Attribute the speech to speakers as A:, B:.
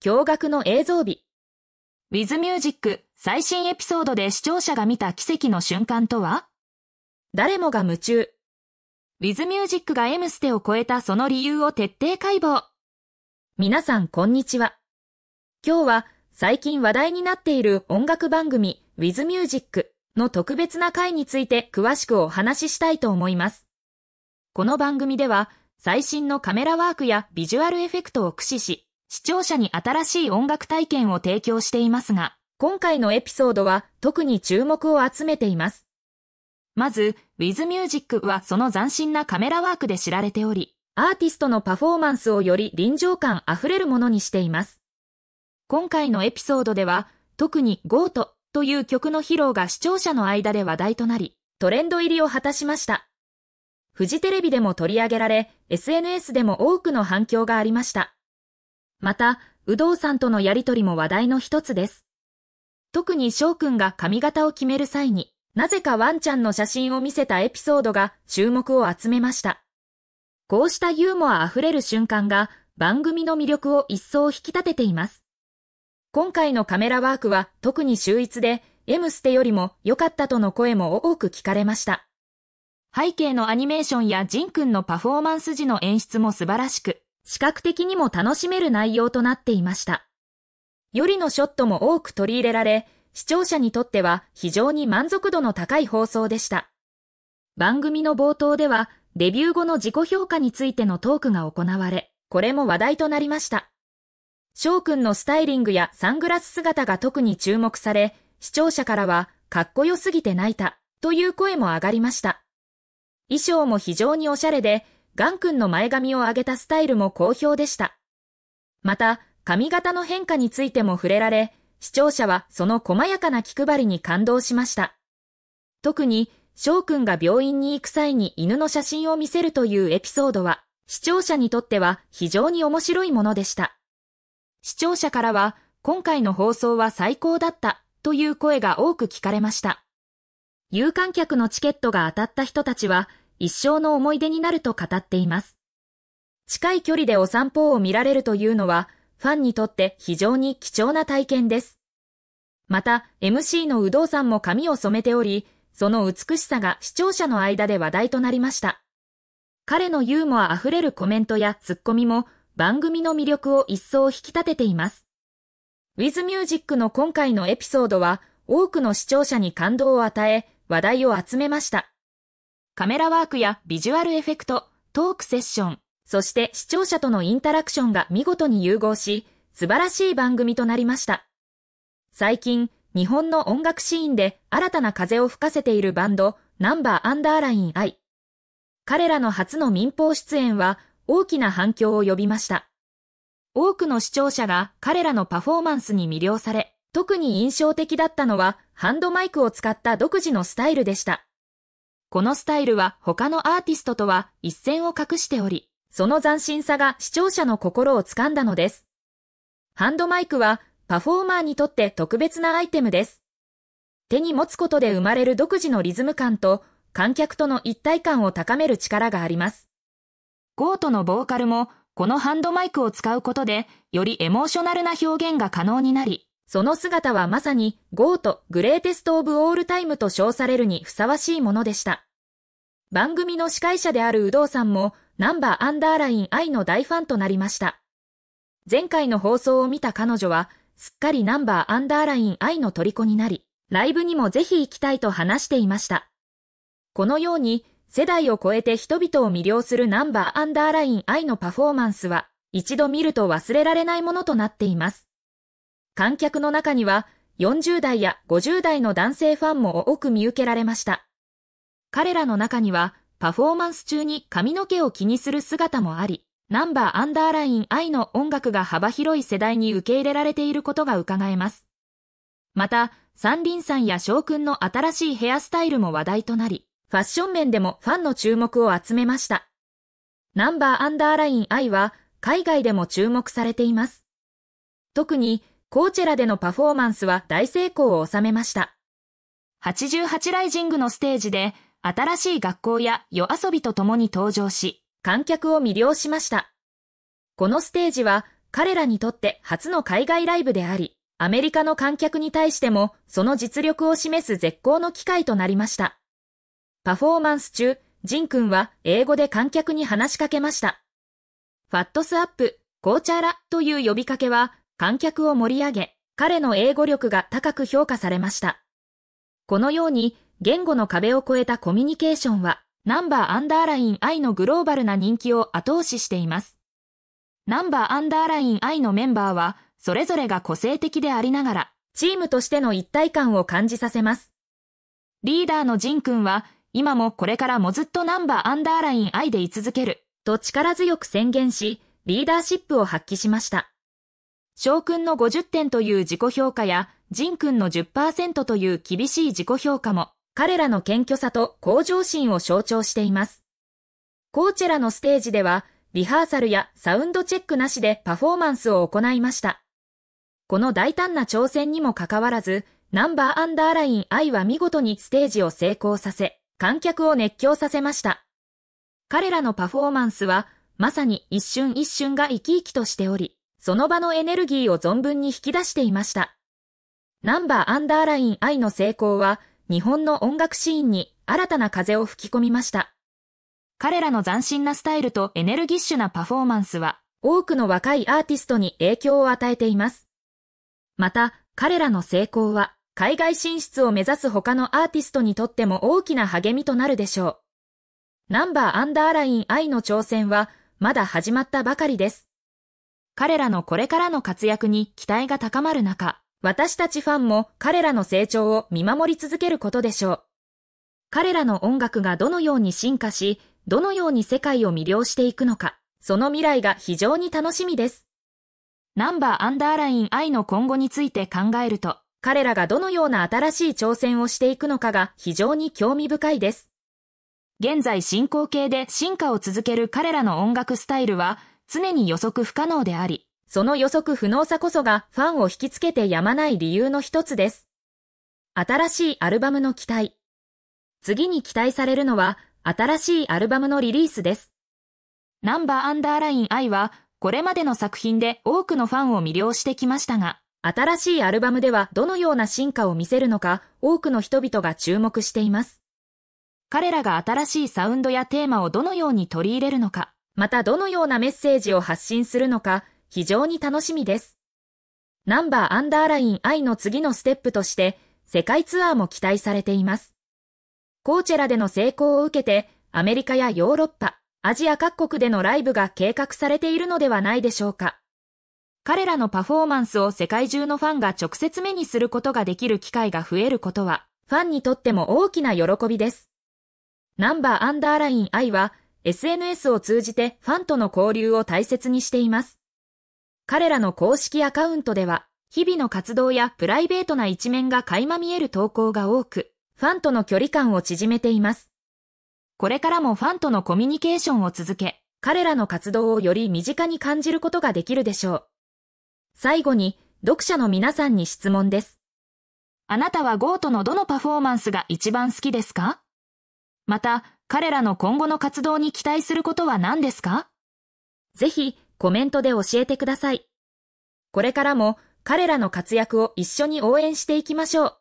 A: 驚愕の映像美。With Music 最新エピソードで視聴者が見た奇跡の瞬間とは誰もが夢中。With Music が M ステを超えたその理由を徹底解剖。皆さんこんにちは。今日は最近話題になっている音楽番組 With Music の特別な回について詳しくお話ししたいと思います。この番組では最新のカメラワークやビジュアルエフェクトを駆使し、視聴者に新しい音楽体験を提供していますが、今回のエピソードは特に注目を集めています。まず、With Music はその斬新なカメラワークで知られており、アーティストのパフォーマンスをより臨場感あふれるものにしています。今回のエピソードでは、特に Go t という曲の披露が視聴者の間で話題となり、トレンド入りを果たしました。フジテレビでも取り上げられ、SNS でも多くの反響がありました。また、有働さんとのやりとりも話題の一つです。特に翔くんが髪型を決める際に、なぜかワンちゃんの写真を見せたエピソードが注目を集めました。こうしたユーモア溢れる瞬間が番組の魅力を一層引き立てています。今回のカメラワークは特に秀逸で、M ステよりも良かったとの声も多く聞かれました。背景のアニメーションやジンくんのパフォーマンス時の演出も素晴らしく、視覚的にも楽しめる内容となっていました。よりのショットも多く取り入れられ、視聴者にとっては非常に満足度の高い放送でした。番組の冒頭では、デビュー後の自己評価についてのトークが行われ、これも話題となりました。翔くんのスタイリングやサングラス姿が特に注目され、視聴者からは、かっこよすぎて泣いた、という声も上がりました。衣装も非常におしゃれで、ガン君の前髪を上げたスタイルも好評でした。また、髪型の変化についても触れられ、視聴者はその細やかな気配りに感動しました。特に、翔くんが病院に行く際に犬の写真を見せるというエピソードは、視聴者にとっては非常に面白いものでした。視聴者からは、今回の放送は最高だったという声が多く聞かれました。有観客のチケットが当たった人たちは、一生の思い出になると語っています。近い距離でお散歩を見られるというのは、ファンにとって非常に貴重な体験です。また、MC の有働さんも髪を染めており、その美しさが視聴者の間で話題となりました。彼のユーモア溢れるコメントやツッコミも番組の魅力を一層引き立てています。ウィズミュージックの今回のエピソードは多くの視聴者に感動を与え話題を集めました。カメラワークやビジュアルエフェクト、トークセッション、そして視聴者とのインタラクションが見事に融合し、素晴らしい番組となりました。最近、日本の音楽シーンで新たな風を吹かせているバンド、ナンバーアンダーライン I。彼らの初の民放出演は大きな反響を呼びました。多くの視聴者が彼らのパフォーマンスに魅了され、特に印象的だったのはハンドマイクを使った独自のスタイルでした。このスタイルは他のアーティストとは一線を画しており、その斬新さが視聴者の心をつかんだのです。ハンドマイクはパフォーマーにとって特別なアイテムです。手に持つことで生まれる独自のリズム感と観客との一体感を高める力があります。ゴートのボーカルもこのハンドマイクを使うことでよりエモーショナルな表現が可能になり、その姿はまさに、ゴート、グレーテスト・オブ・オールタイムと称されるにふさわしいものでした。番組の司会者である有働さんも、ナンバーアンダーライン愛の大ファンとなりました。前回の放送を見た彼女は、すっかりナンバーアンダーライン愛の虜になり、ライブにもぜひ行きたいと話していました。このように、世代を超えて人々を魅了するナンバーアンダーライン愛のパフォーマンスは、一度見ると忘れられないものとなっています。観客の中には40代や50代の男性ファンも多く見受けられました。彼らの中にはパフォーマンス中に髪の毛を気にする姿もあり、ナンバーアンダーライン I の音楽が幅広い世代に受け入れられていることが伺えます。また、リ輪さんや翔くんの新しいヘアスタイルも話題となり、ファッション面でもファンの注目を集めました。ナンバーアンダーライン I は海外でも注目されています。特にコーチェラでのパフォーマンスは大成功を収めました。88ライジングのステージで、新しい学校や夜遊びと共に登場し、観客を魅了しました。このステージは、彼らにとって初の海外ライブであり、アメリカの観客に対しても、その実力を示す絶好の機会となりました。パフォーマンス中、ジン君は英語で観客に話しかけました。ファットスアップ、コーチャラという呼びかけは、観客を盛り上げ、彼の英語力が高く評価されました。このように、言語の壁を越えたコミュニケーションは、ナンバーアンダーライン I のグローバルな人気を後押ししています。ナンバーアンダーライン I のメンバーは、それぞれが個性的でありながら、チームとしての一体感を感じさせます。リーダーのジン君は、今もこれからもずっとナンバーアンダーライン I で居続ける、と力強く宣言し、リーダーシップを発揮しました。翔くんの50点という自己評価や、仁くんの10%という厳しい自己評価も、彼らの謙虚さと向上心を象徴しています。コーチェラのステージでは、リハーサルやサウンドチェックなしでパフォーマンスを行いました。この大胆な挑戦にもかかわらず、ナンバーアンダーライン愛は見事にステージを成功させ、観客を熱狂させました。彼らのパフォーマンスは、まさに一瞬一瞬が生き生きとしており、その場のエネルギーを存分に引き出していました。ナンバーアンダーライン愛の成功は、日本の音楽シーンに新たな風を吹き込みました。彼らの斬新なスタイルとエネルギッシュなパフォーマンスは、多くの若いアーティストに影響を与えています。また、彼らの成功は、海外進出を目指す他のアーティストにとっても大きな励みとなるでしょう。ナンバーアンダーライン愛の挑戦は、まだ始まったばかりです。彼らのこれからの活躍に期待が高まる中、私たちファンも彼らの成長を見守り続けることでしょう。彼らの音楽がどのように進化し、どのように世界を魅了していくのか、その未来が非常に楽しみです。ナンバーアンダーライン愛の今後について考えると、彼らがどのような新しい挑戦をしていくのかが非常に興味深いです。現在進行形で進化を続ける彼らの音楽スタイルは、常に予測不可能であり、その予測不能さこそがファンを引きつけてやまない理由の一つです。新しいアルバムの期待。次に期待されるのは、新しいアルバムのリリースです。ナンバーアンダーライン I は、これまでの作品で多くのファンを魅了してきましたが、新しいアルバムではどのような進化を見せるのか、多くの人々が注目しています。彼らが新しいサウンドやテーマをどのように取り入れるのか、またどのようなメッセージを発信するのか非常に楽しみです。ナンバーアンダーライン I の次のステップとして世界ツアーも期待されています。コーチェラでの成功を受けてアメリカやヨーロッパ、アジア各国でのライブが計画されているのではないでしょうか。彼らのパフォーマンスを世界中のファンが直接目にすることができる機会が増えることは、ファンにとっても大きな喜びです。ナンバーアンダーライン I は、SNS を通じてファンとの交流を大切にしています。彼らの公式アカウントでは、日々の活動やプライベートな一面が垣間見える投稿が多く、ファンとの距離感を縮めています。これからもファンとのコミュニケーションを続け、彼らの活動をより身近に感じることができるでしょう。最後に、読者の皆さんに質問です。あなたはゴートのどのパフォーマンスが一番好きですかまた、彼らの今後の活動に期待することは何ですかぜひコメントで教えてください。これからも彼らの活躍を一緒に応援していきましょう。